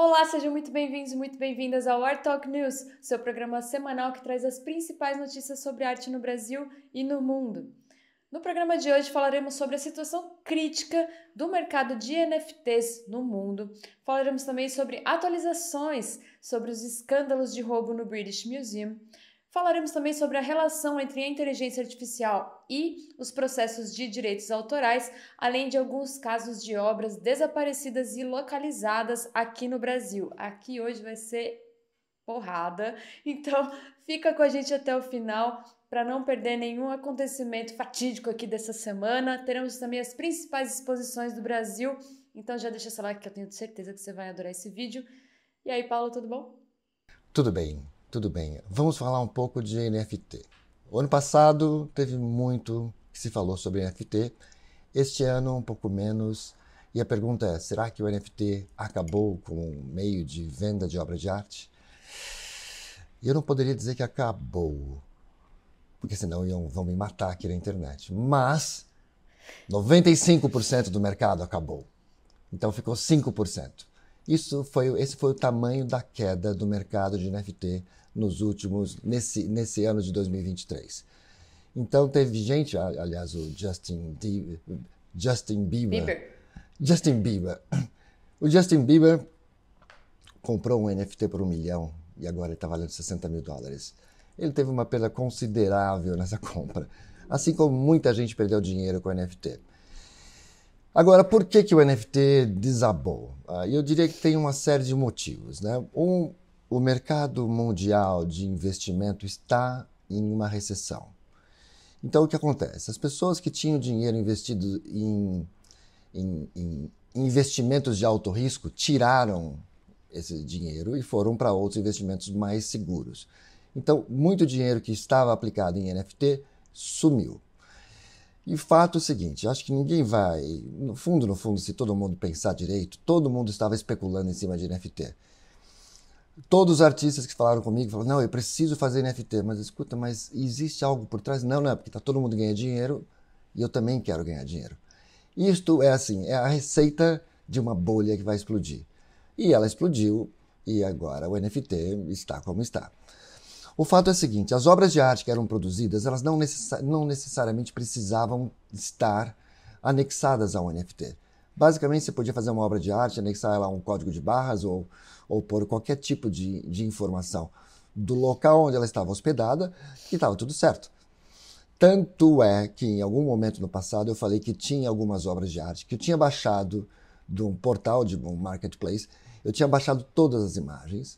Olá, sejam muito bem-vindos e muito bem-vindas ao Art Talk News, seu programa semanal que traz as principais notícias sobre arte no Brasil e no mundo. No programa de hoje falaremos sobre a situação crítica do mercado de NFTs no mundo. Falaremos também sobre atualizações sobre os escândalos de roubo no British Museum. Falaremos também sobre a relação entre a inteligência artificial e os processos de direitos autorais, além de alguns casos de obras desaparecidas e localizadas aqui no Brasil. Aqui hoje vai ser porrada, então fica com a gente até o final para não perder nenhum acontecimento fatídico aqui dessa semana. Teremos também as principais exposições do Brasil, então já deixa seu like que eu tenho certeza que você vai adorar esse vídeo. E aí, Paulo, tudo bom? Tudo bem. Tudo bem, vamos falar um pouco de NFT. O ano passado teve muito que se falou sobre NFT, este ano um pouco menos. E a pergunta é: será que o NFT acabou como um meio de venda de obra de arte? Eu não poderia dizer que acabou, porque senão iam, vão me matar aqui na internet. Mas 95% do mercado acabou. Então ficou 5%. Isso foi, esse foi o tamanho da queda do mercado de NFT nos últimos nesse, nesse ano de 2023. Então teve gente, aliás, o Justin Justin Bieber, Bieber. Justin Bieber. O Justin Bieber comprou um NFT por um milhão e agora ele está valendo 60 mil dólares. Ele teve uma perda considerável nessa compra, assim como muita gente perdeu dinheiro com NFT. Agora, por que, que o NFT desabou? Ah, eu diria que tem uma série de motivos. Né? Um, o mercado mundial de investimento está em uma recessão. Então, o que acontece? As pessoas que tinham dinheiro investido em, em, em investimentos de alto risco tiraram esse dinheiro e foram para outros investimentos mais seguros. Então, muito dinheiro que estava aplicado em NFT sumiu. E fato é o seguinte, acho que ninguém vai, no fundo, no fundo, se todo mundo pensar direito, todo mundo estava especulando em cima de NFT. Todos os artistas que falaram comigo falaram, não, eu preciso fazer NFT, mas escuta, mas existe algo por trás? Não, não, é porque tá todo mundo ganhando dinheiro e eu também quero ganhar dinheiro. Isto é assim, é a receita de uma bolha que vai explodir. E ela explodiu e agora o NFT está como está. O fato é o seguinte: as obras de arte que eram produzidas, elas não, não necessariamente precisavam estar anexadas ao NFT. Basicamente, você podia fazer uma obra de arte, anexar ela a um código de barras ou, ou pôr qualquer tipo de, de informação do local onde ela estava hospedada e estava tudo certo. Tanto é que em algum momento no passado eu falei que tinha algumas obras de arte que eu tinha baixado de um portal, de um marketplace, eu tinha baixado todas as imagens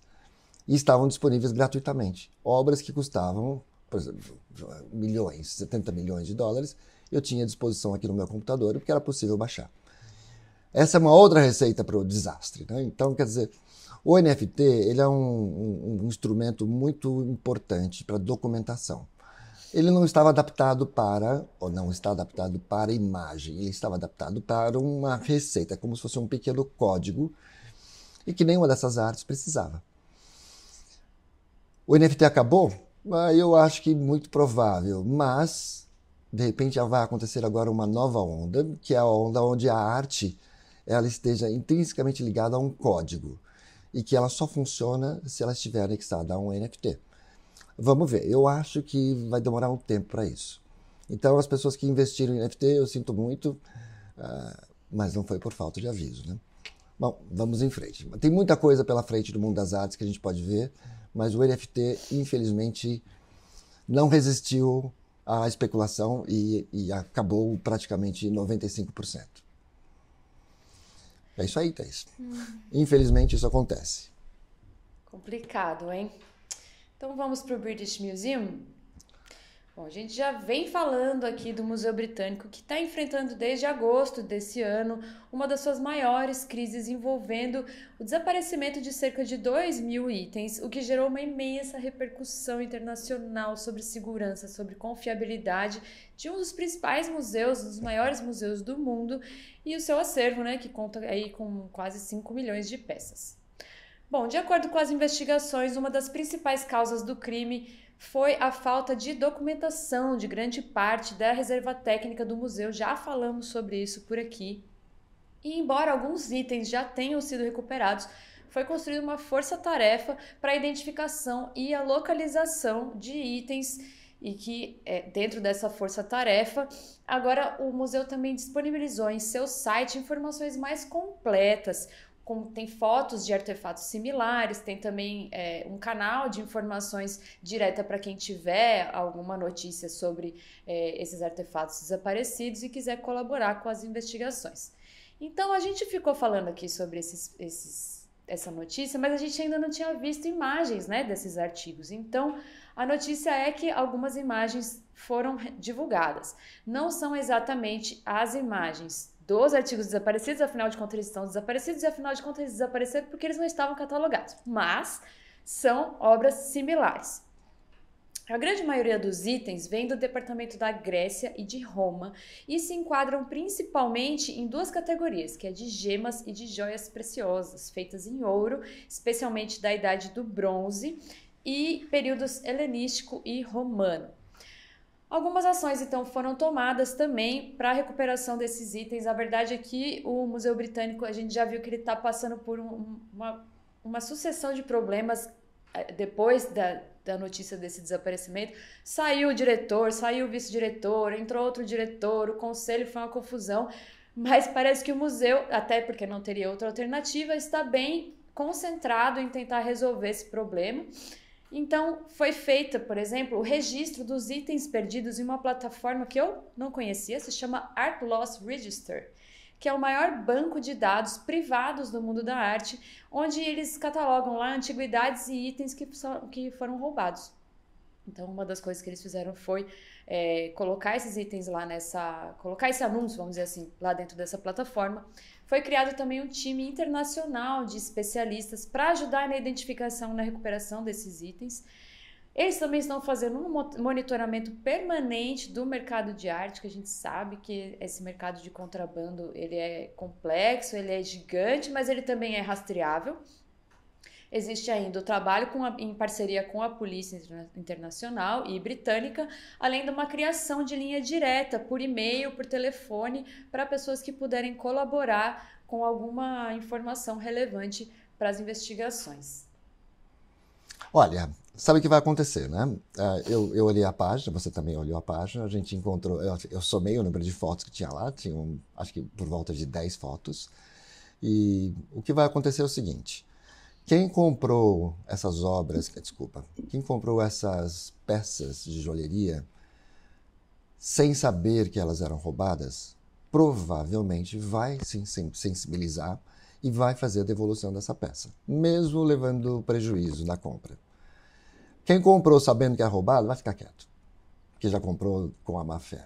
e estavam disponíveis gratuitamente. Obras que custavam, por exemplo, milhões, 70 milhões de dólares, eu tinha à disposição aqui no meu computador, porque era possível baixar. Essa é uma outra receita para o desastre. Né? Então, quer dizer, o NFT ele é um, um, um instrumento muito importante para documentação. Ele não estava adaptado para, ou não está adaptado para imagem, ele estava adaptado para uma receita, como se fosse um pequeno código, e que nenhuma dessas artes precisava. O NFT acabou? Ah, eu acho que muito provável, mas de repente já vai acontecer agora uma nova onda, que é a onda onde a arte ela esteja intrinsecamente ligada a um código e que ela só funciona se ela estiver anexada a um NFT. Vamos ver, eu acho que vai demorar um tempo para isso. Então, as pessoas que investiram em NFT, eu sinto muito, uh, mas não foi por falta de aviso, né? Bom, vamos em frente. Tem muita coisa pela frente do mundo das artes que a gente pode ver mas o NFT, infelizmente, não resistiu à especulação e, e acabou praticamente 95%. É isso aí, Thaís. Hum. Infelizmente, isso acontece. Complicado, hein? Então vamos para o British Museum? Bom, a gente já vem falando aqui do Museu Britânico, que está enfrentando desde agosto desse ano uma das suas maiores crises envolvendo o desaparecimento de cerca de 2 mil itens, o que gerou uma imensa repercussão internacional sobre segurança, sobre confiabilidade de um dos principais museus, um dos maiores museus do mundo, e o seu acervo, né, que conta aí com quase 5 milhões de peças. Bom, de acordo com as investigações, uma das principais causas do crime foi a falta de documentação de grande parte da reserva técnica do museu. Já falamos sobre isso por aqui. E embora alguns itens já tenham sido recuperados, foi construída uma força-tarefa para a identificação e a localização de itens e que é, dentro dessa força-tarefa, agora o museu também disponibilizou em seu site informações mais completas, com, tem fotos de artefatos similares, tem também é, um canal de informações direta para quem tiver alguma notícia sobre é, esses artefatos desaparecidos e quiser colaborar com as investigações. Então a gente ficou falando aqui sobre esses, esses, essa notícia, mas a gente ainda não tinha visto imagens né, desses artigos. Então a notícia é que algumas imagens foram divulgadas. Não são exatamente as imagens dos artigos desaparecidos, afinal de contas eles estão desaparecidos, e afinal de contas eles desapareceram porque eles não estavam catalogados. Mas são obras similares. A grande maioria dos itens vem do departamento da Grécia e de Roma e se enquadram principalmente em duas categorias, que é de gemas e de joias preciosas, feitas em ouro, especialmente da idade do bronze e períodos helenístico e romano. Algumas ações então foram tomadas também para a recuperação desses itens. A verdade é que o Museu Britânico, a gente já viu que ele está passando por um, uma, uma sucessão de problemas eh, depois da, da notícia desse desaparecimento. Saiu o diretor, saiu o vice-diretor, entrou outro diretor, o conselho foi uma confusão, mas parece que o museu, até porque não teria outra alternativa, está bem concentrado em tentar resolver esse problema. Então, foi feita, por exemplo, o registro dos itens perdidos em uma plataforma que eu não conhecia, se chama Art Loss Register, que é o maior banco de dados privados do mundo da arte, onde eles catalogam lá antiguidades e itens que, que foram roubados. Então, uma das coisas que eles fizeram foi é, colocar esses itens lá nessa. colocar esse anúncio, vamos dizer assim, lá dentro dessa plataforma, foi criado também um time internacional de especialistas para ajudar na identificação e na recuperação desses itens. Eles também estão fazendo um monitoramento permanente do mercado de arte, que a gente sabe que esse mercado de contrabando ele é complexo, ele é gigante, mas ele também é rastreável. Existe ainda o trabalho a, em parceria com a Polícia Internacional e Britânica, além de uma criação de linha direta por e-mail, por telefone, para pessoas que puderem colaborar com alguma informação relevante para as investigações. Olha, sabe o que vai acontecer, né? É, eu, eu olhei a página, você também olhou a página, a gente encontrou, eu, eu somei o número de fotos que tinha lá, tinha um, acho que por volta de 10 fotos. E o que vai acontecer é o seguinte: quem comprou essas obras, desculpa, quem comprou essas peças de joalheria sem saber que elas eram roubadas, provavelmente vai se sensibilizar e vai fazer a devolução dessa peça, mesmo levando prejuízo na compra. Quem comprou sabendo que é roubado, vai ficar quieto, porque já comprou com a má fé.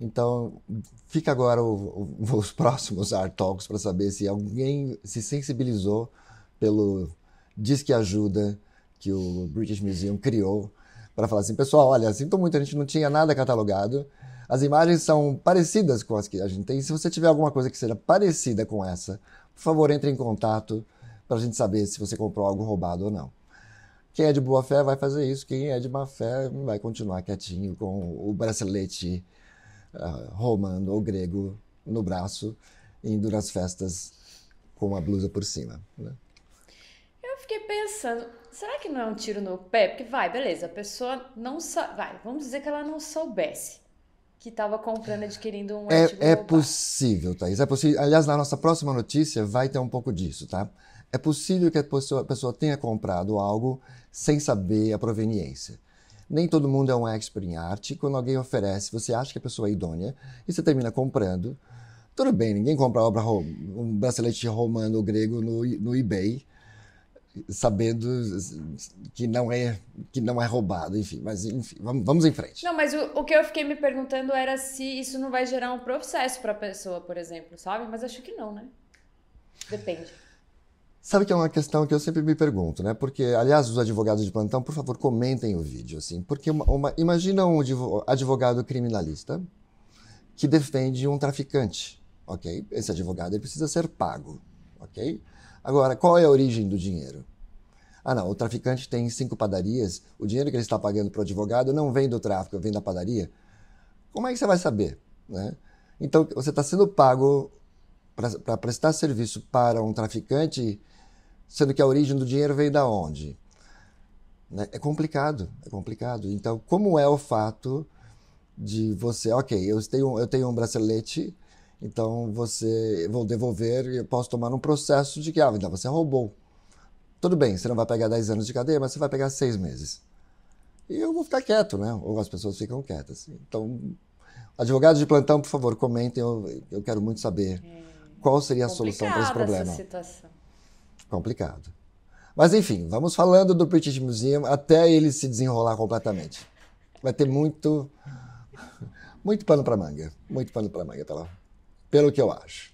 Então, fica agora o, o, os próximos Art Talks para saber se alguém se sensibilizou pelo Disque Ajuda que o British Museum criou para falar assim, pessoal, olha, sinto muito, a gente não tinha nada catalogado. As imagens são parecidas com as que a gente tem. Se você tiver alguma coisa que seja parecida com essa, por favor, entre em contato para a gente saber se você comprou algo roubado ou não. Quem é de boa fé vai fazer isso, quem é de má fé vai continuar quietinho com o bracelete uh, romano ou grego no braço, indo nas festas com a blusa por cima. Né? fiquei pensando, será que não é um tiro no pé? Porque vai, beleza, a pessoa não sabe. Vai, vamos dizer que ela não soubesse que estava comprando, adquirindo um é, É possível, Thaís, é possível. Aliás, na nossa próxima notícia vai ter um pouco disso, tá? É possível que a pessoa, a pessoa tenha comprado algo sem saber a proveniência. Nem todo mundo é um expert em arte. Quando alguém oferece, você acha que a pessoa é idônea e você termina comprando. Tudo bem, ninguém compra obra, um bracelete romano grego no, no eBay sabendo que não é que não é roubado, enfim, mas enfim, vamos, vamos em frente. Não, mas o, o que eu fiquei me perguntando era se isso não vai gerar um processo para a pessoa, por exemplo, sabe? Mas acho que não, né? Depende. Sabe que é uma questão que eu sempre me pergunto, né? Porque, aliás, os advogados de plantão, por favor, comentem o vídeo, assim, porque uma, uma, imagina um advogado criminalista que defende um traficante, ok? Esse advogado ele precisa ser pago, ok? Agora, qual é a origem do dinheiro? Ah, não, o traficante tem cinco padarias, o dinheiro que ele está pagando para o advogado não vem do tráfico, vem da padaria. Como é que você vai saber? Né? Então, você está sendo pago para prestar serviço para um traficante, sendo que a origem do dinheiro veio da onde? Né? É complicado, é complicado. Então, como é o fato de você, ok, eu tenho, eu tenho um bracelete então você vou devolver e eu posso tomar um processo de que ah, então você roubou. Tudo bem, você não vai pegar 10 anos de cadeia, mas você vai pegar 6 meses. E eu vou ficar quieto, né? Ou as pessoas ficam quietas. Então, advogados de plantão, por favor, comentem. Eu, eu quero muito saber hum, qual seria a solução para esse problema. Essa situação. Complicado. Mas enfim, vamos falando do British Museum até ele se desenrolar completamente. Vai ter muito, muito pano para manga, muito pano para manga, tá lá pelo que eu acho.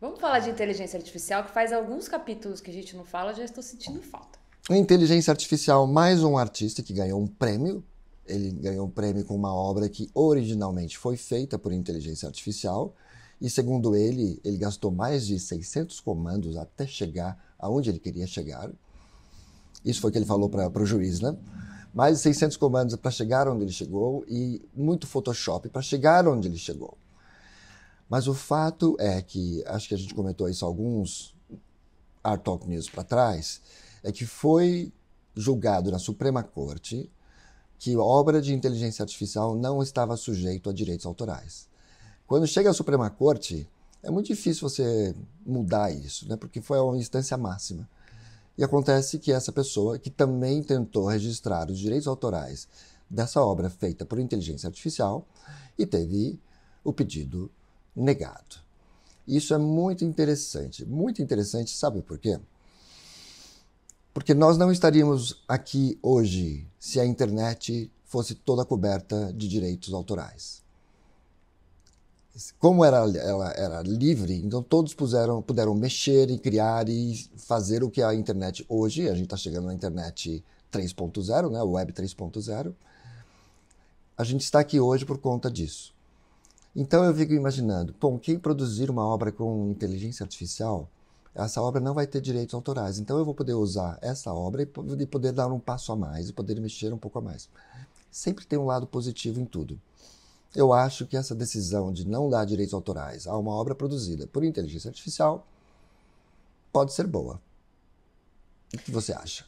Vamos falar de inteligência artificial, que faz alguns capítulos que a gente não fala, já estou sentindo falta. Inteligência artificial, mais um artista que ganhou um prêmio. Ele ganhou um prêmio com uma obra que originalmente foi feita por inteligência artificial. E segundo ele, ele gastou mais de 600 comandos até chegar aonde ele queria chegar. Isso foi o que ele falou para o juiz, né? Mais de 600 comandos para chegar onde ele chegou e muito Photoshop para chegar onde ele chegou. Mas o fato é que, acho que a gente comentou isso alguns Art Talk News para trás, é que foi julgado na Suprema Corte que obra de inteligência artificial não estava sujeito a direitos autorais. Quando chega à Suprema Corte, é muito difícil você mudar isso, né? porque foi uma instância máxima. E acontece que essa pessoa, que também tentou registrar os direitos autorais dessa obra feita por inteligência artificial, e teve o pedido negado. Isso é muito interessante, muito interessante, sabe por quê? Porque nós não estaríamos aqui hoje se a internet fosse toda coberta de direitos autorais. Como era, ela era livre, então todos puseram, puderam mexer e criar e fazer o que a internet hoje, a gente está chegando na internet 3.0, né, Web 3.0, a gente está aqui hoje por conta disso. Então eu fico imaginando, bom, quem produzir uma obra com inteligência artificial, essa obra não vai ter direitos autorais. Então eu vou poder usar essa obra e poder dar um passo a mais, e poder mexer um pouco a mais. Sempre tem um lado positivo em tudo. Eu acho que essa decisão de não dar direitos autorais a uma obra produzida por inteligência artificial pode ser boa. O que você acha?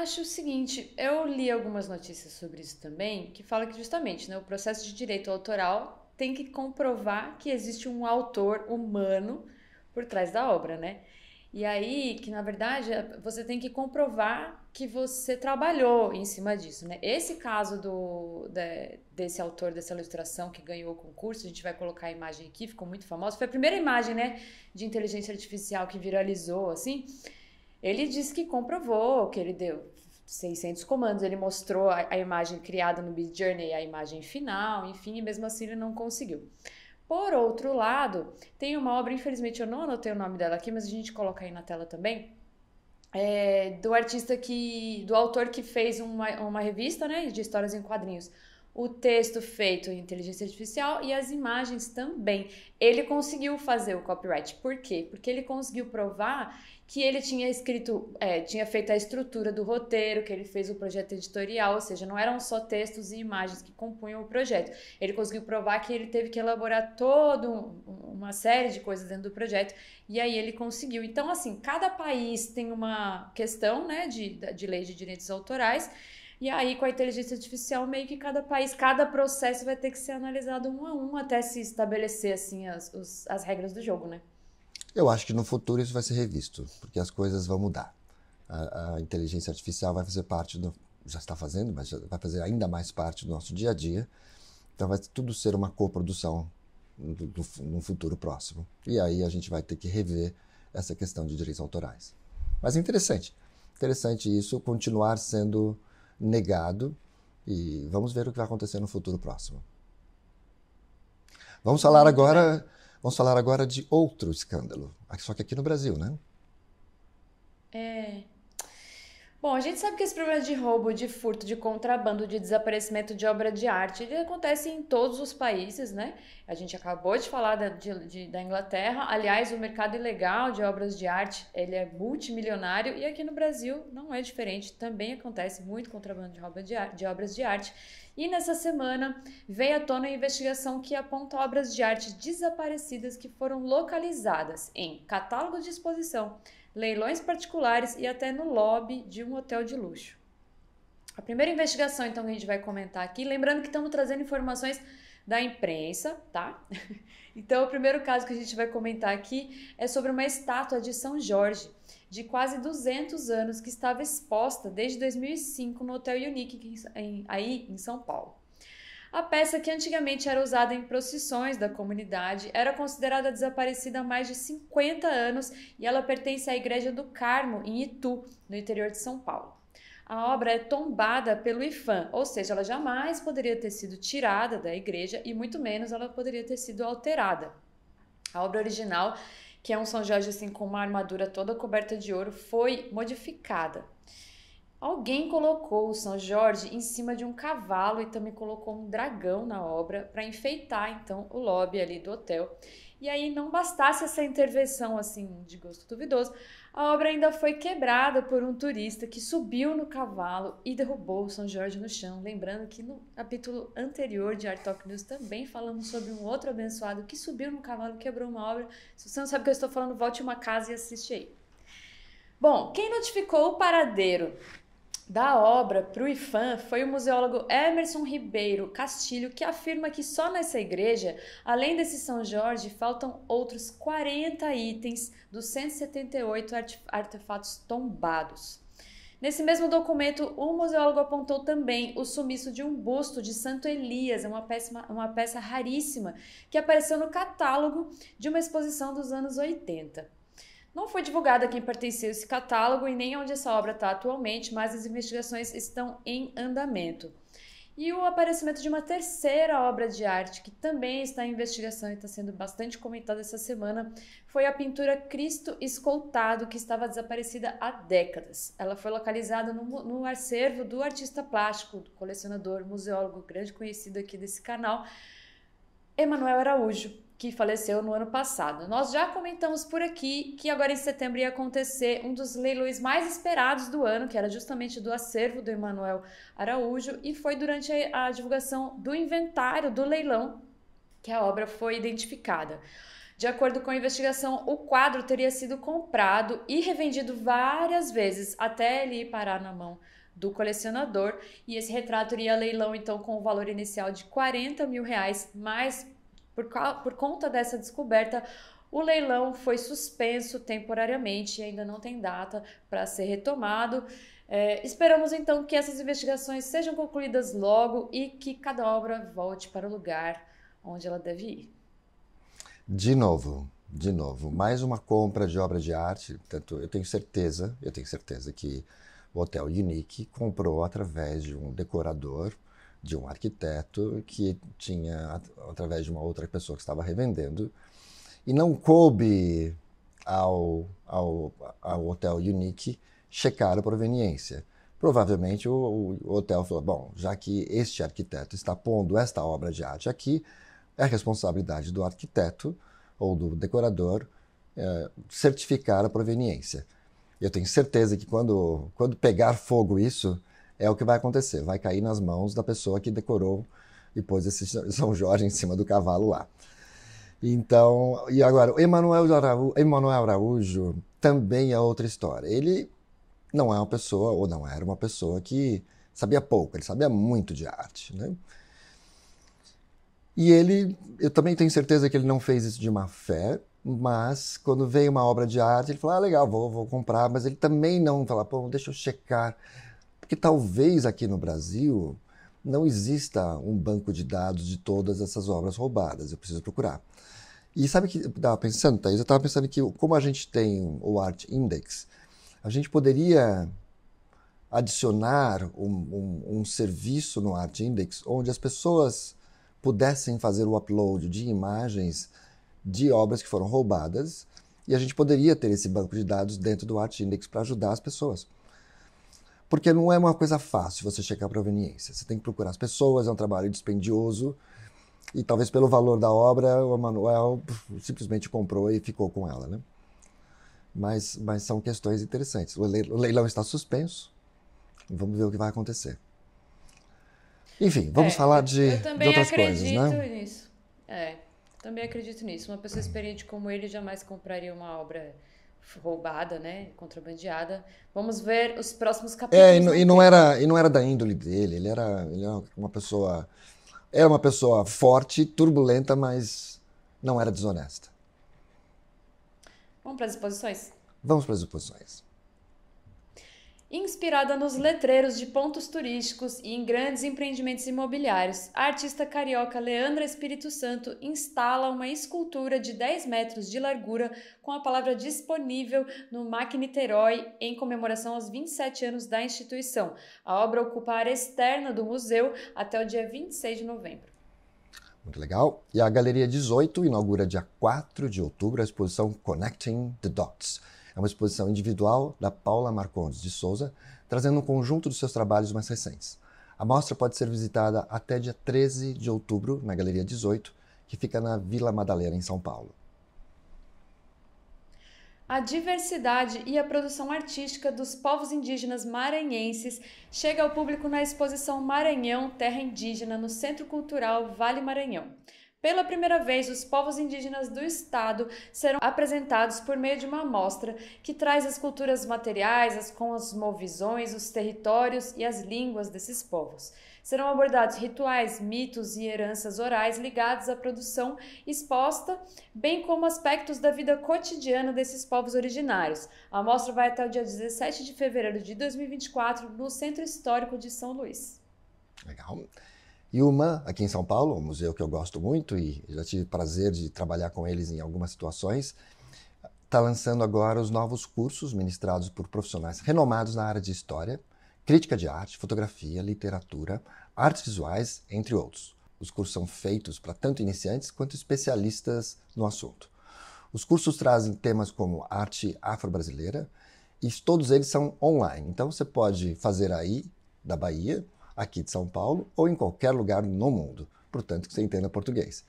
acho o seguinte, eu li algumas notícias sobre isso também, que fala que justamente né, o processo de direito autoral tem que comprovar que existe um autor humano por trás da obra, né? E aí, que na verdade é, você tem que comprovar que você trabalhou em cima disso, né? Esse caso do, de, desse autor dessa ilustração que ganhou o concurso, a gente vai colocar a imagem aqui, ficou muito famosa. Foi a primeira imagem, né, de inteligência artificial que viralizou, assim. Ele disse que comprovou, que ele deu 600 comandos, ele mostrou a, a imagem criada no Mid Journey, a imagem final, enfim, e mesmo assim ele não conseguiu. Por outro lado, tem uma obra, infelizmente eu não anotei o nome dela aqui, mas a gente coloca aí na tela também, é, do artista que, do autor que fez uma, uma revista, né, de histórias em quadrinhos, o texto feito em inteligência artificial e as imagens também. Ele conseguiu fazer o copyright. Por quê? Porque ele conseguiu provar que ele tinha escrito, é, tinha feito a estrutura do roteiro, que ele fez o projeto editorial, ou seja, não eram só textos e imagens que compunham o projeto. Ele conseguiu provar que ele teve que elaborar toda uma série de coisas dentro do projeto, e aí ele conseguiu. Então, assim, cada país tem uma questão né, de, de lei de direitos autorais. E aí, com a inteligência artificial, meio que cada país, cada processo vai ter que ser analisado um a um até se estabelecer assim as, os, as regras do jogo, né? Eu acho que no futuro isso vai ser revisto, porque as coisas vão mudar. A, a inteligência artificial vai fazer parte do. Já está fazendo, mas vai fazer ainda mais parte do nosso dia a dia. Então vai tudo ser uma coprodução no futuro próximo. E aí a gente vai ter que rever essa questão de direitos autorais. Mas é interessante. Interessante isso continuar sendo negado e vamos ver o que vai acontecer no futuro próximo. Vamos falar agora Vamos falar agora de outro escândalo, só que aqui no Brasil, né? É. Bom, a gente sabe que esse problema de roubo, de furto, de contrabando, de desaparecimento de obra de arte, ele acontece em todos os países, né? A gente acabou de falar da, de, de, da Inglaterra. Aliás, o mercado ilegal de obras de arte, ele é multimilionário e aqui no Brasil não é diferente. Também acontece muito contrabando de, de obras de arte. E nessa semana veio à tona a investigação que aponta obras de arte desaparecidas que foram localizadas em catálogo de exposição, leilões particulares e até no lobby de um hotel de luxo. A primeira investigação, então, que a gente vai comentar aqui, lembrando que estamos trazendo informações da imprensa, tá? Então, o primeiro caso que a gente vai comentar aqui é sobre uma estátua de São Jorge, de quase 200 anos, que estava exposta desde 2005 no Hotel Unique, aí em São Paulo. A peça, que antigamente era usada em procissões da comunidade, era considerada desaparecida há mais de 50 anos e ela pertence à Igreja do Carmo, em Itu, no interior de São Paulo. A obra é tombada pelo IFAM, ou seja, ela jamais poderia ter sido tirada da igreja e muito menos ela poderia ter sido alterada. A obra original, que é um São Jorge assim com uma armadura toda coberta de ouro, foi modificada Alguém colocou o São Jorge em cima de um cavalo e também colocou um dragão na obra para enfeitar então o lobby ali do hotel. E aí não bastasse essa intervenção assim de gosto duvidoso, a obra ainda foi quebrada por um turista que subiu no cavalo e derrubou o São Jorge no chão. Lembrando que no capítulo anterior de Art Talk News também falamos sobre um outro abençoado que subiu no cavalo e quebrou uma obra. Se você não sabe o que eu estou falando, volte uma casa e assiste aí. Bom, quem notificou o paradeiro da obra para o IFAM foi o museólogo Emerson Ribeiro Castilho, que afirma que só nessa igreja, além desse São Jorge, faltam outros 40 itens dos 178 artefatos tombados. Nesse mesmo documento, o museólogo apontou também o sumiço de um busto de Santo Elias, uma peça, uma peça raríssima que apareceu no catálogo de uma exposição dos anos 80. Não foi divulgado a quem pertenceu esse catálogo e nem onde essa obra está atualmente, mas as investigações estão em andamento. E o aparecimento de uma terceira obra de arte, que também está em investigação e está sendo bastante comentada essa semana, foi a pintura Cristo Escoltado, que estava desaparecida há décadas. Ela foi localizada no, no acervo do artista plástico, do colecionador, museólogo, grande conhecido aqui desse canal, Emanuel Araújo que faleceu no ano passado. Nós já comentamos por aqui que agora em setembro ia acontecer um dos leilões mais esperados do ano, que era justamente do acervo do Emanuel Araújo, e foi durante a, divulgação do inventário do leilão que a obra foi identificada. De acordo com a investigação, o quadro teria sido comprado e revendido várias vezes até ele ir parar na mão do colecionador. E esse retrato iria a leilão então com o valor inicial de 40 mil reais, mais por, por conta dessa descoberta, o leilão foi suspenso temporariamente e ainda não tem data para ser retomado. É, esperamos então que essas investigações sejam concluídas logo e que cada obra volte para o lugar onde ela deve ir. De novo, de novo, mais uma compra de obra de arte. Portanto, eu tenho certeza, eu tenho certeza que o Hotel Unique comprou através de um decorador de um arquiteto que tinha, através de uma outra pessoa que estava revendendo, e não coube ao, ao, ao hotel Unique checar a proveniência. Provavelmente o, o hotel falou: bom, já que este arquiteto está pondo esta obra de arte aqui, é responsabilidade do arquiteto ou do decorador é, certificar a proveniência. Eu tenho certeza que quando, quando pegar fogo isso, é o que vai acontecer. Vai cair nas mãos da pessoa que decorou e pôs esse São Jorge em cima do cavalo lá. Então, e agora, Emmanuel Araújo, Araújo também é outra história. Ele não é uma pessoa, ou não era uma pessoa que sabia pouco, ele sabia muito de arte, né? E ele, eu também tenho certeza que ele não fez isso de má fé, mas quando veio uma obra de arte, ele falou: ah, legal, vou, vou comprar. Mas ele também não fala: pô, deixa eu checar porque talvez aqui no Brasil não exista um banco de dados de todas essas obras roubadas, eu preciso procurar. E sabe o que eu estava pensando, Thaís? Eu estava pensando que, como a gente tem o Art Index, a gente poderia adicionar um, um, um serviço no Art Index onde as pessoas pudessem fazer o upload de imagens de obras que foram roubadas e a gente poderia ter esse banco de dados dentro do Art Index para ajudar as pessoas. Porque não é uma coisa fácil você checar a proveniência. Você tem que procurar as pessoas, é um trabalho dispendioso. E talvez pelo valor da obra, o Manuel simplesmente comprou e ficou com ela. Né? Mas, mas são questões interessantes. O leilão está suspenso. Vamos ver o que vai acontecer. Enfim, vamos é, falar de, de outras coisas, né? acredito nisso. É, também acredito nisso. Uma pessoa experiente como ele jamais compraria uma obra roubada, né, contrabandeada. Vamos ver os próximos capítulos. É, e, né? e não era e não era da índole dele. Ele era, ele era é uma pessoa era uma pessoa forte, turbulenta, mas não era desonesta. Vamos para as exposições? Vamos para as exposições. Inspirada nos letreiros de pontos turísticos e em grandes empreendimentos imobiliários, a artista carioca Leandra Espírito Santo instala uma escultura de 10 metros de largura com a palavra disponível no MAC Niterói em comemoração aos 27 anos da instituição. A obra ocupa a área externa do museu até o dia 26 de novembro. Muito legal. E a Galeria 18 inaugura dia 4 de outubro a exposição Connecting the Dots uma exposição individual da Paula Marcondes de Souza, trazendo um conjunto dos seus trabalhos mais recentes. A mostra pode ser visitada até dia 13 de outubro, na Galeria 18, que fica na Vila Madalena, em São Paulo. A diversidade e a produção artística dos povos indígenas maranhenses chega ao público na exposição Maranhão, Terra Indígena, no Centro Cultural Vale Maranhão. Pela primeira vez, os povos indígenas do estado serão apresentados por meio de uma amostra que traz as culturas materiais, as cosmovisões, os territórios e as línguas desses povos. Serão abordados rituais, mitos e heranças orais ligados à produção exposta, bem como aspectos da vida cotidiana desses povos originários. A amostra vai até o dia 17 de fevereiro de 2024 no Centro Histórico de São Luís. Legal. E uma, aqui em São Paulo, um museu que eu gosto muito e já tive prazer de trabalhar com eles em algumas situações, está lançando agora os novos cursos ministrados por profissionais renomados na área de história, crítica de arte, fotografia, literatura, artes visuais, entre outros. Os cursos são feitos para tanto iniciantes quanto especialistas no assunto. Os cursos trazem temas como arte afro-brasileira e todos eles são online. Então você pode fazer aí da Bahia aqui de São Paulo ou em qualquer lugar no mundo, portanto que você entenda português.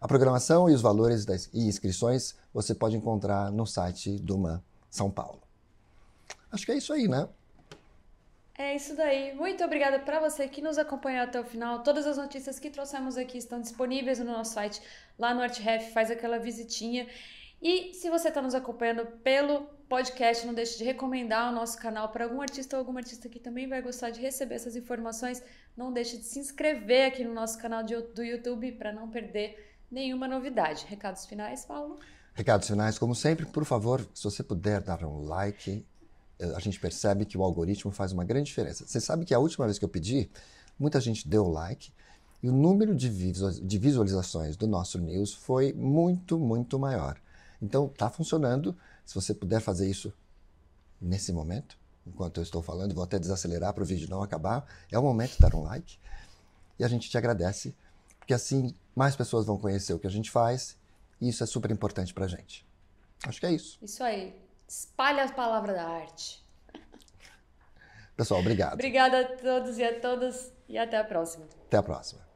A programação e os valores das, e inscrições você pode encontrar no site do Man São Paulo. Acho que é isso aí, né? É isso daí. Muito obrigada para você que nos acompanhou até o final. Todas as notícias que trouxemos aqui estão disponíveis no nosso site, lá no Ref faz aquela visitinha. E se você está nos acompanhando pelo podcast, não deixe de recomendar o nosso canal para algum artista ou alguma artista que também vai gostar de receber essas informações. Não deixe de se inscrever aqui no nosso canal de, do YouTube para não perder nenhuma novidade. Recados finais, Paulo? Recados finais, como sempre, por favor, se você puder dar um like, eh, a gente percebe que o algoritmo faz uma grande diferença. Você sabe que a última vez que eu pedi, muita gente deu like e o número de visualizações do nosso news foi muito, muito maior. Então, está funcionando. Se você puder fazer isso nesse momento, enquanto eu estou falando, vou até desacelerar para o vídeo não acabar. É o momento de dar um like. E a gente te agradece, porque assim mais pessoas vão conhecer o que a gente faz. E isso é super importante para a gente. Acho que é isso. Isso aí. Espalha a palavra da arte. Pessoal, obrigado. Obrigada a todos e a todas e até a próxima. Até a próxima.